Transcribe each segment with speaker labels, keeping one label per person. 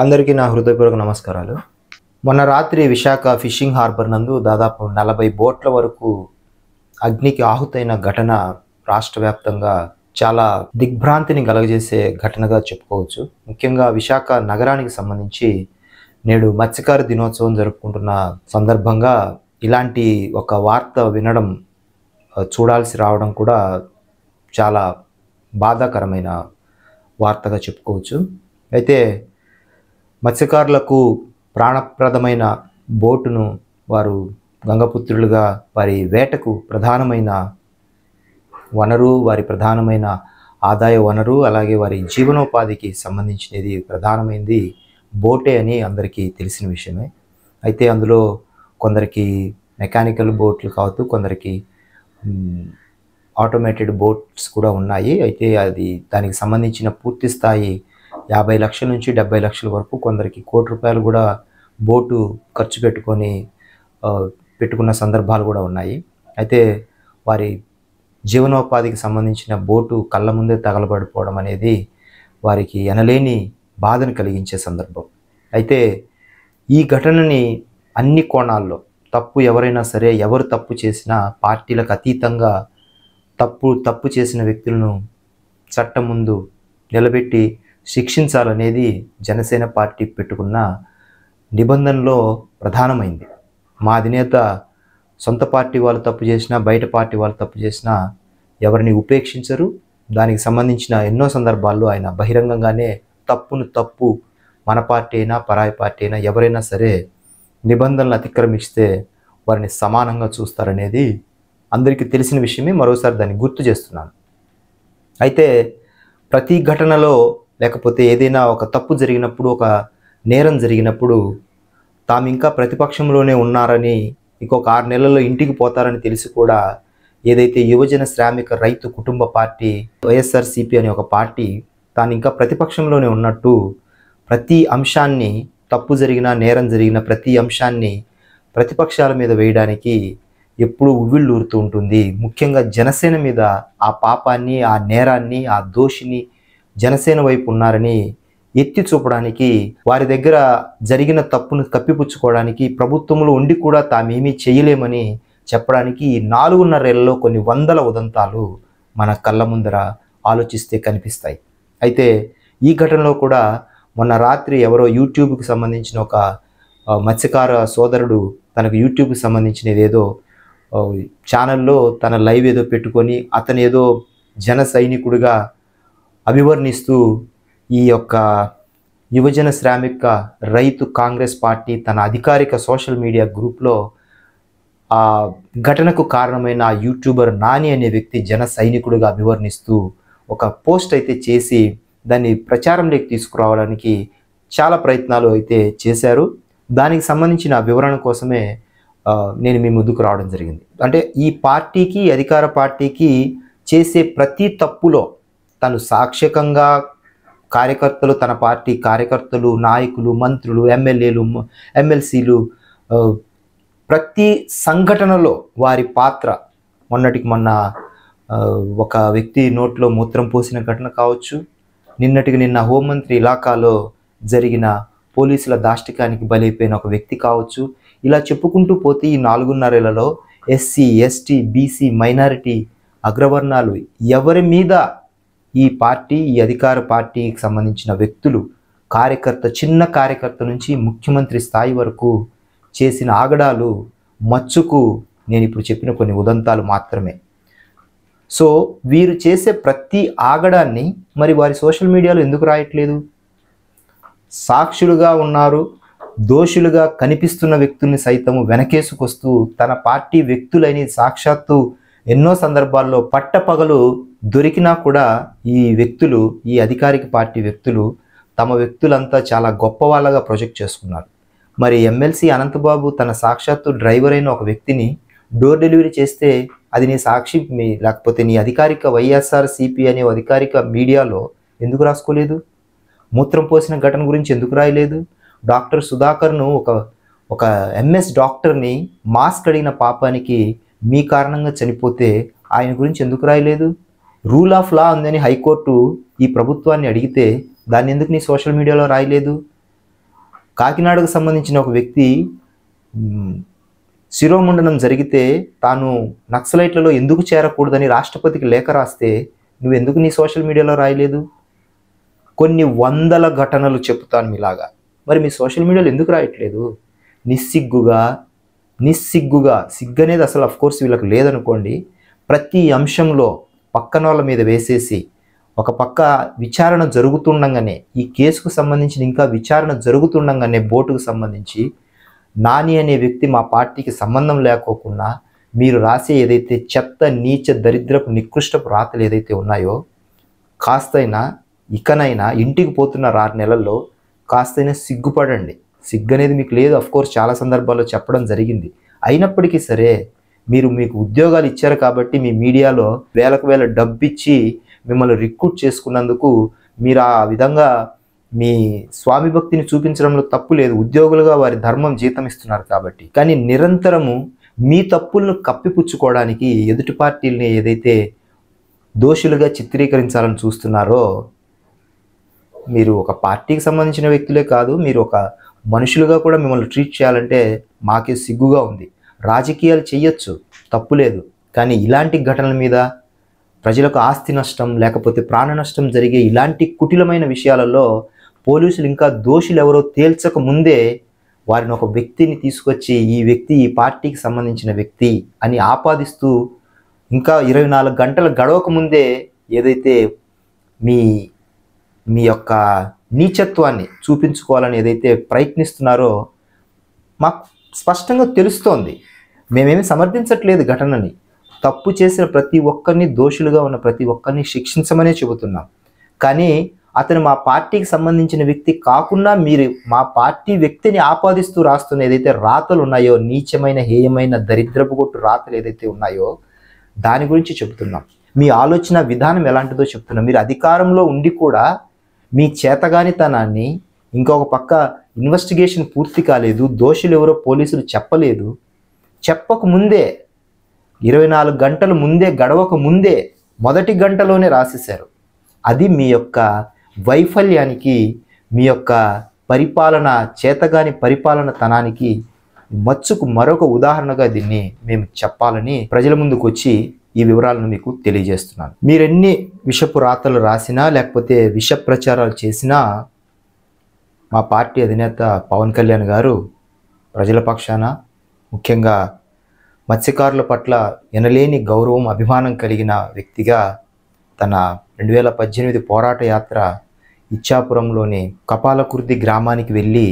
Speaker 1: అందరికీ నా హృదయపూర్వక నమస్కారాలు మొన్న రాత్రి విశాఖ ఫిషింగ్ హార్బర్ నందు దాదాపు నలభై బోట్ల వరకు అగ్నికి ఆహుతైన ఘటన రాష్ట్ర వ్యాప్తంగా చాలా దిగ్భ్రాంతిని కలగజేసే ఘటనగా చెప్పుకోవచ్చు ముఖ్యంగా విశాఖ నగరానికి సంబంధించి నేడు మత్స్యకార దినోత్సవం జరుపుకుంటున్న సందర్భంగా ఇలాంటి ఒక వార్త వినడం చూడాల్సి రావడం కూడా చాలా బాధాకరమైన వార్తగా చెప్పుకోవచ్చు అయితే మత్స్యకారులకు ప్రాణప్రదమైన బోటును వారు గంగపుత్రులుగా వారి వేటకు ప్రధానమైన వనరు వారి ప్రధానమైన ఆదాయ వనరు అలాగే వారి జీవనోపాధికి సంబంధించినది ప్రధానమైనది బోటే అని అందరికీ తెలిసిన విషయమే అయితే అందులో కొందరికి మెకానికల్ బోట్లు కావచ్చు కొందరికి ఆటోమేటెడ్ బోట్స్ కూడా ఉన్నాయి అయితే అది దానికి సంబంధించిన పూర్తి స్థాయి యాభై లక్షల నుంచి డెబ్బై లక్షల వరకు కొందరికి కోటి రూపాయలు కూడా బోటు ఖర్చు పెట్టుకొని పెట్టుకున్న సందర్భాలు కూడా ఉన్నాయి అయితే వారి జీవనోపాధికి సంబంధించిన బోటు కళ్ళ ముందే తగలబడిపోవడం అనేది వారికి ఎనలేని బాధను కలిగించే సందర్భం అయితే ఈ ఘటనని అన్ని కోణాల్లో తప్పు ఎవరైనా సరే ఎవరు తప్పు చేసినా పార్టీలకు అతీతంగా తప్పు తప్పు చేసిన వ్యక్తులను చట్టం ముందు నిలబెట్టి శిక్షించాలనేది జనసేన పార్టీ పెట్టుకున్న నిబంధనలో ప్రధానమైంది మా అధినేత సొంత పార్టీ వాళ్ళు తప్పు చేసినా బయట పార్టీ వాళ్ళు తప్పు చేసినా ఎవరిని ఉపేక్షించరు దానికి సంబంధించిన ఎన్నో సందర్భాల్లో ఆయన బహిరంగంగానే తప్పును తప్పు మన పార్టీ అయినా పరాయి పార్టీ అయినా ఎవరైనా సరే నిబంధనలు అతిక్రమిస్తే వారిని సమానంగా చూస్తారనేది అందరికీ తెలిసిన విషయమే మరోసారి దాన్ని గుర్తు చేస్తున్నాను అయితే ప్రతి ఘటనలో లేకపోతే ఏదైనా ఒక తప్పు జరిగినప్పుడు ఒక నేరం జరిగినప్పుడు తాము ఇంకా ప్రతిపక్షంలోనే ఉన్నారని ఇంకొక ఆరు నెలల్లో ఇంటికి పోతారని తెలిసి కూడా ఏదైతే యువజన శ్రామిక రైతు కుటుంబ పార్టీ వైఎస్ఆర్సీపీ అనే ఒక పార్టీ తాను ఇంకా ప్రతిపక్షంలోనే ఉన్నట్టు ప్రతి అంశాన్ని తప్పు జరిగిన నేరం జరిగిన ప్రతి అంశాన్ని ప్రతిపక్షాల మీద వేయడానికి ఎప్పుడూ ఉవ్విళ్ళూరుతూ ఉంటుంది ముఖ్యంగా జనసేన మీద ఆ పాపాన్ని ఆ నేరాన్ని ఆ దోషిని జనసేన వైపు ఉన్నారని ఎత్తి చూపడానికి వారి దగ్గర జరిగిన తప్పును కప్పిపుచ్చుకోవడానికి ప్రభుత్వంలో ఉండి కూడా తామేమీ చేయలేమని చెప్పడానికి ఈ నాలుగున్నరేళ్లలో కొన్ని వందల ఉదంతాలు మన కళ్ళ ముందర ఆలోచిస్తే కనిపిస్తాయి అయితే ఈ ఘటనలో కూడా మొన్న రాత్రి ఎవరో యూట్యూబ్కి సంబంధించిన ఒక మత్స్యకార సోదరుడు తనకు యూట్యూబ్కి సంబంధించినదేదో ఏదో ఛానల్లో తన లైవ్ ఏదో పెట్టుకొని అతను ఏదో జన సైనికుడిగా అభివర్ణిస్తూ ఈ యొక్క యువజన శ్రామిక రైతు కాంగ్రెస్ పార్టీ తన అధికారిక సోషల్ మీడియా గ్రూప్లో ఆ ఘటనకు కారణమైన యూట్యూబర్ నాని అనే వ్యక్తి జన సైనికుడుగా అభివర్ణిస్తూ ఒక పోస్ట్ అయితే చేసి దాన్ని ప్రచారంలోకి తీసుకురావడానికి చాలా ప్రయత్నాలు అయితే చేశారు దానికి సంబంధించిన వివరణ కోసమే నేను మీ ముందుకు రావడం జరిగింది అంటే ఈ పార్టీకి అధికార పార్టీకి చేసే ప్రతి తప్పులో తను సాక్ష్యకంగా కార్యకర్తలు తన పార్టీ కార్యకర్తలు నాయకులు మంత్రులు ఎమ్మెల్యేలు ఎమ్మెల్సీలు ప్రతి సంఘటనలో వారి పాత్ర మొన్నటికి మొన్న ఒక వ్యక్తి నోట్లో మూత్రం పోసిన ఘటన కావచ్చు నిన్నటికి నిన్న హోంమంత్రి ఇలాకాలో జరిగిన పోలీసుల దాష్టికానికి బలైపోయిన ఒక వ్యక్తి కావచ్చు ఇలా చెప్పుకుంటూ పోతే ఈ నాలుగున్నరేళ్లలో ఎస్సీ ఎస్టీ బీసీ మైనారిటీ అగ్రవర్ణాలు ఎవరి మీద ఈ పార్టీ ఈ అధికార పార్టీకి సంబంధించిన వ్యక్తులు కార్యకర్త చిన్న కార్యకర్త నుంచి ముఖ్యమంత్రి స్థాయి వరకు చేసిన ఆగడాలు మచ్చుకు నేను ఇప్పుడు చెప్పిన కొన్ని ఉదంతాలు మాత్రమే సో వీరు చేసే ప్రతి ఆగడాన్ని మరి వారి సోషల్ మీడియాలో ఎందుకు రాయట్లేదు సాక్షులుగా ఉన్నారు దోషులుగా కనిపిస్తున్న వ్యక్తుల్ని సైతము వెనకేసుకొస్తూ తన పార్టీ వ్యక్తులని సాక్షాత్తు ఎన్నో సందర్భాల్లో పట్టపగలు దొరికినా కూడా ఈ వ్యక్తులు ఈ అధికారిక పార్టీ వ్యక్తులు తమ వ్యక్తులంతా చాలా గొప్ప వాళ్ళగా ప్రొజెక్ట్ చేసుకున్నారు మరి ఎమ్మెల్సీ అనంతబాబు తన సాక్షాత్తు డ్రైవర్ అయిన ఒక వ్యక్తిని డోర్ డెలివరీ చేస్తే అది నీ సాక్షి మీ లేకపోతే నీ అధికారిక వైఎస్ఆర్ సిపి అనే అధికారిక మీడియాలో ఎందుకు రాసుకోలేదు మూత్రం పోసిన ఘటన గురించి ఎందుకు రాయలేదు డాక్టర్ సుధాకర్ను ఒక ఒక ఎంఎస్ డాక్టర్ని మాస్క్ అడిగిన పాపానికి మీ కారణంగా చనిపోతే ఆయన గురించి ఎందుకు రాయలేదు రూల్ ఆఫ్ లా ఉందని హైకోర్టు ఈ ప్రభుత్వాన్ని అడిగితే దాన్ని ఎందుకు నీ సోషల్ మీడియాలో రాయలేదు కాకినాడకు సంబంధించిన ఒక వ్యక్తి శిరోముండనం జరిగితే తాను నక్సలైట్లలో ఎందుకు చేరకూడదని రాష్ట్రపతికి లేఖ రాస్తే నువ్వు ఎందుకు నీ సోషల్ మీడియాలో రాయలేదు కొన్ని వందల ఘటనలు చెప్తాను మీలాగా మరి మీ సోషల్ మీడియాలో ఎందుకు రాయట్లేదు నిస్సిగ్గుగా నిస్సిగ్గుగా సిగ్గు అనేది అసలు కోర్స్ వీళ్ళకి లేదనుకోండి ప్రతి అంశంలో పక్కన వాళ్ళ మీద వేసేసి ఒక పక్క విచారణ జరుగుతుండగానే ఈ కేసుకు సంబంధించిన ఇంకా విచారణ జరుగుతుండగానే బోటుకు సంబంధించి నాని అనే వ్యక్తి మా పార్టీకి సంబంధం లేకోకుండా మీరు రాసే ఏదైతే చెత్త నీచ దరిద్రపు నికృష్టపు రాతలు ఏదైతే ఉన్నాయో కాస్తైనా ఇకనైనా ఇంటికి పోతున్న ఆరు నెలల్లో కాస్తైనా సిగ్గుపడండి సిగ్గు అనేది మీకు లేదు కోర్స్ చాలా సందర్భాల్లో చెప్పడం జరిగింది అయినప్పటికీ సరే మీరు మీకు ఉద్యోగాలు ఇచ్చారు కాబట్టి మీ మీడియాలో వేలకు వేల డబ్బిచ్చి మిమ్మల్ని రిక్రూట్ చేసుకున్నందుకు మీరు ఆ విధంగా మీ స్వామి భక్తిని చూపించడంలో తప్పు లేదు ఉద్యోగులుగా వారి ధర్మం జీతం ఇస్తున్నారు కాబట్టి కానీ నిరంతరము మీ తప్పులను కప్పిపుచ్చుకోవడానికి ఎదుటి పార్టీలని ఏదైతే దోషులుగా చిత్రీకరించాలని చూస్తున్నారో మీరు ఒక పార్టీకి సంబంధించిన వ్యక్తులే కాదు మీరు ఒక మనుషులుగా కూడా మిమ్మల్ని ట్రీట్ చేయాలంటే మాకే సిగ్గుగా ఉంది రాజకీయాలు తప్పు లేదు కానీ ఇలాంటి ఘటనల మీద ప్రజలకు ఆస్తి నష్టం లేకపోతే ప్రాణ నష్టం జరిగే ఇలాంటి కుటిలమైన విషయాలలో పోలీసులు ఇంకా దోషులు ఎవరో తేల్చక ముందే వారిని ఒక వ్యక్తిని తీసుకొచ్చి ఈ వ్యక్తి ఈ పార్టీకి సంబంధించిన వ్యక్తి అని ఆపాదిస్తూ ఇంకా ఇరవై నాలుగు గంటలు గడవక ముందే ఏదైతే మీ మీ యొక్క నీచత్వాన్ని చూపించుకోవాలని ఏదైతే ప్రయత్నిస్తున్నారో మాకు స్పష్టంగా తెలుస్తోంది మేమేమి సమర్థించట్లేదు ఘటనని తప్పు చేసిన ప్రతి ఒక్కరిని దోషులుగా ఉన్న ప్రతి ఒక్కరిని శిక్షించమనే చెబుతున్నాం కానీ అతను మా పార్టీకి సంబంధించిన వ్యక్తి కాకుండా మీరు మా పార్టీ వ్యక్తిని ఆపాదిస్తూ రాస్తున్న ఏదైతే రాతలు ఉన్నాయో నీచమైన హేయమైన దరిద్రపు కొట్టు రాతలు ఏదైతే ఉన్నాయో దాని గురించి చెబుతున్నాం మీ ఆలోచన విధానం ఎలాంటిదో చెప్తున్నాం మీరు అధికారంలో ఉండి కూడా మీ చేతగానితనాన్ని ఇంకొక పక్క ఇన్వెస్టిగేషన్ పూర్తి కాలేదు దోషులు ఎవరో పోలీసులు చెప్పలేదు చెప్పక ముందే ఇరవై నాలుగు గంటల ముందే గడవక ముందే మొదటి గంటలోనే రాసేశారు అది మీ యొక్క వైఫల్యానికి మీ యొక్క పరిపాలన చేతగాని పరిపాలన తనానికి మచ్చుకు మరొక ఉదాహరణగా దీన్ని మేము చెప్పాలని ప్రజల ముందుకు వచ్చి ఈ వివరాలను మీకు తెలియజేస్తున్నాను మీరెన్ని విషపు రాతలు రాసినా లేకపోతే విష ప్రచారాలు చేసినా మా పార్టీ అధినేత పవన్ కళ్యాణ్ గారు ప్రజల పక్షాన ముఖ్యంగా మత్స్యకారుల పట్ల ఎనలేని గౌరవం అభిమానం కలిగిన వ్యక్తిగా తన రెండు వేల పద్దెనిమిది పోరాట యాత్ర ఇచ్చాపురంలోని కపాలకుర్ది గ్రామానికి వెళ్ళి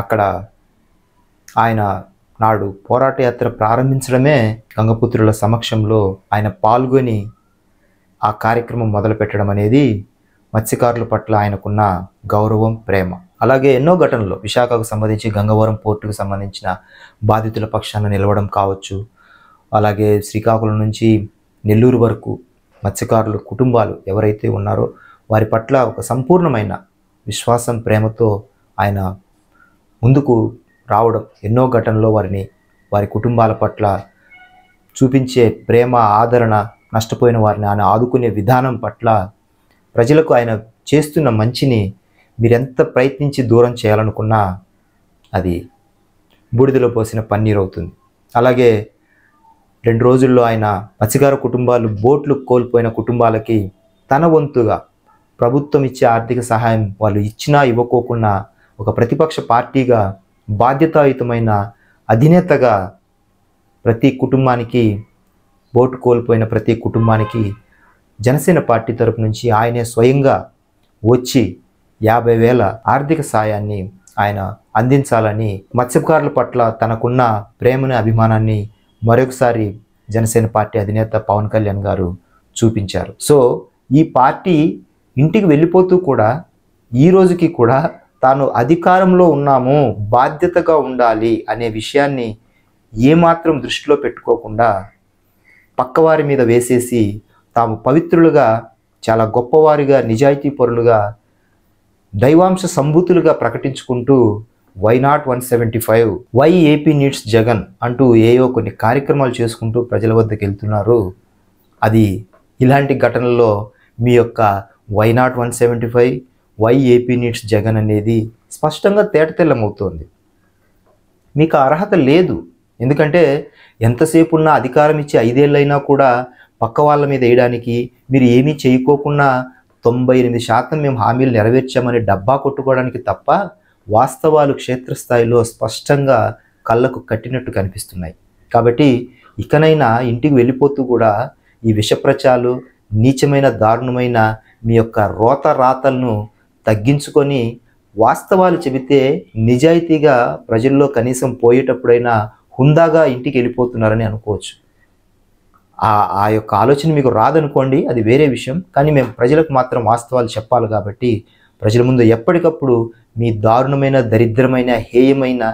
Speaker 1: అక్కడ ఆయన నాడు పోరాట యాత్ర ప్రారంభించడమే గంగపుత్రుల సమక్షంలో ఆయన పాల్గొని ఆ కార్యక్రమం మొదలుపెట్టడం అనేది మత్స్యకారుల పట్ల ఆయనకున్న గౌరవం ప్రేమ అలాగే ఎన్నో ఘటనలు విశాఖకు సంబంధించి గంగవరం పోర్టుకు సంబంధించిన బాధితుల పక్షాన నిలవడం కావచ్చు అలాగే శ్రీకాకుళం నుంచి నెల్లూరు వరకు మత్స్యకారుల కుటుంబాలు ఎవరైతే ఉన్నారో వారి పట్ల ఒక సంపూర్ణమైన విశ్వాసం ప్రేమతో ఆయన ముందుకు రావడం ఎన్నో ఘటనలో వారిని వారి కుటుంబాల పట్ల చూపించే ప్రేమ ఆదరణ నష్టపోయిన వారిని ఆయన ఆదుకునే విధానం పట్ల ప్రజలకు ఆయన చేస్తున్న మంచిని మీరెంత ప్రయత్నించి దూరం చేయాలనుకున్నా అది బూడిదలో పోసిన పన్నీరు అవుతుంది అలాగే రెండు రోజుల్లో ఆయన మత్స్యకార కుటుంబాలు బోట్లు కోల్పోయిన కుటుంబాలకి తన వంతుగా ప్రభుత్వం ఇచ్చే ఆర్థిక సహాయం వాళ్ళు ఇచ్చినా ఇవ్వకోకుండా ఒక ప్రతిపక్ష పార్టీగా బాధ్యతాయుతమైన అధినేతగా ప్రతి కుటుంబానికి ఓటు కోల్పోయిన ప్రతి కుటుంబానికి జనసేన పార్టీ తరపు నుంచి ఆయనే స్వయంగా వచ్చి యాభై వేల ఆర్థిక సాయాన్ని ఆయన అందించాలని మత్స్యకారుల పట్ల తనకున్న ప్రేమని అభిమానాన్ని మరొకసారి జనసేన పార్టీ అధినేత పవన్ కళ్యాణ్ గారు చూపించారు సో ఈ పార్టీ ఇంటికి వెళ్ళిపోతూ కూడా ఈ రోజుకి కూడా తాను అధికారంలో ఉన్నాము బాధ్యతగా ఉండాలి అనే విషయాన్ని ఏమాత్రం దృష్టిలో పెట్టుకోకుండా పక్కవారి మీద వేసేసి తాము పవిత్రులుగా చాలా గొప్పవారిగా నిజాయితీ పరులుగా దైవాంశ సంభూతులుగా ప్రకటించుకుంటూ why not one seventy five why AP needs Jagan అంటూ ఏయో కొన్ని కార్యక్రమాలు చేసుకుంటూ ప్రజల వద్దకు వెళ్తున్నారు అది ఇలాంటి ఘటనల్లో మీ యొక్క why not one seventy five why AP needs Jagan అనేది స్పష్టంగా తేటతెల్లమవుతోంది మీకు అర్హత లేదు ఎందుకంటే ఎంతసేపు ఉన్న అధికారం ఇచ్చి ఐదేళ్ళైనా కూడా పక్క వాళ్ళ మీద వేయడానికి మీరు ఏమీ చేయకోకుండా తొంభై ఎనిమిది శాతం మేము హామీలు నెరవేర్చామని డబ్బా కొట్టుకోవడానికి తప్ప వాస్తవాలు క్షేత్రస్థాయిలో స్పష్టంగా కళ్ళకు కట్టినట్టు కనిపిస్తున్నాయి కాబట్టి ఇకనైనా ఇంటికి వెళ్ళిపోతూ కూడా ఈ విషప్రచాలు నీచమైన దారుణమైన మీ యొక్క రోత రాతలను తగ్గించుకొని వాస్తవాలు చెబితే నిజాయితీగా ప్రజల్లో కనీసం పోయేటప్పుడైనా హుందాగా ఇంటికి వెళ్ళిపోతున్నారని అనుకోవచ్చు ఆ యొక్క ఆలోచన మీకు రాదనుకోండి అది వేరే విషయం కానీ మేము ప్రజలకు మాత్రం వాస్తవాలు చెప్పాలి కాబట్టి ప్రజల ముందు ఎప్పటికప్పుడు మీ దారుణమైన దరిద్రమైన హేయమైన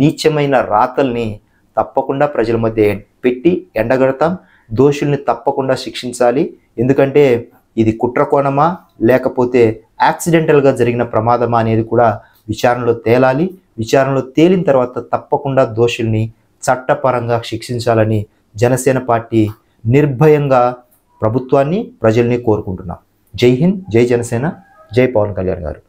Speaker 1: నీచమైన రాతల్ని తప్పకుండా ప్రజల మధ్య పెట్టి ఎండగడతాం దోషుల్ని తప్పకుండా శిక్షించాలి ఎందుకంటే ఇది కుట్ర లేకపోతే యాక్సిడెంటల్గా జరిగిన ప్రమాదమా అనేది కూడా విచారణలో తేలాలి విచారణలో తేలిన తర్వాత తప్పకుండా దోషుల్ని చట్టపరంగా శిక్షించాలని జనసేన పార్టీ నిర్భయంగా ప్రభుత్వాన్ని ప్రజల్ని కోరుకుంటున్నాం జై హింద్ జై జనసేన జై పవన్ కళ్యాణ్ గారు